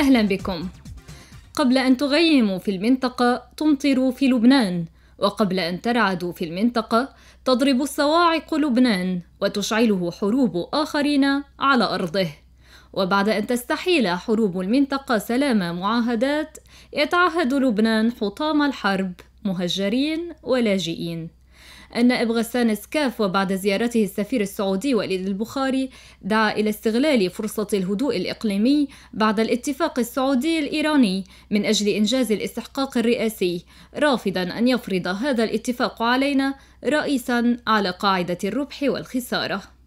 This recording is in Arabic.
أهلا بكم قبل أن تغيموا في المنطقة تمطروا في لبنان وقبل أن ترعدوا في المنطقة تضرب الصواعق لبنان وتشعله حروب آخرين على أرضه وبعد أن تستحيل حروب المنطقة سلام معاهدات يتعهد لبنان حطام الحرب مهجرين ولاجئين أن غسان سكاف وبعد زيارته السفير السعودي وليد البخاري دعا إلى استغلال فرصة الهدوء الإقليمي بعد الاتفاق السعودي الإيراني من أجل إنجاز الاستحقاق الرئاسي رافضا أن يفرض هذا الاتفاق علينا رئيسا على قاعدة الربح والخسارة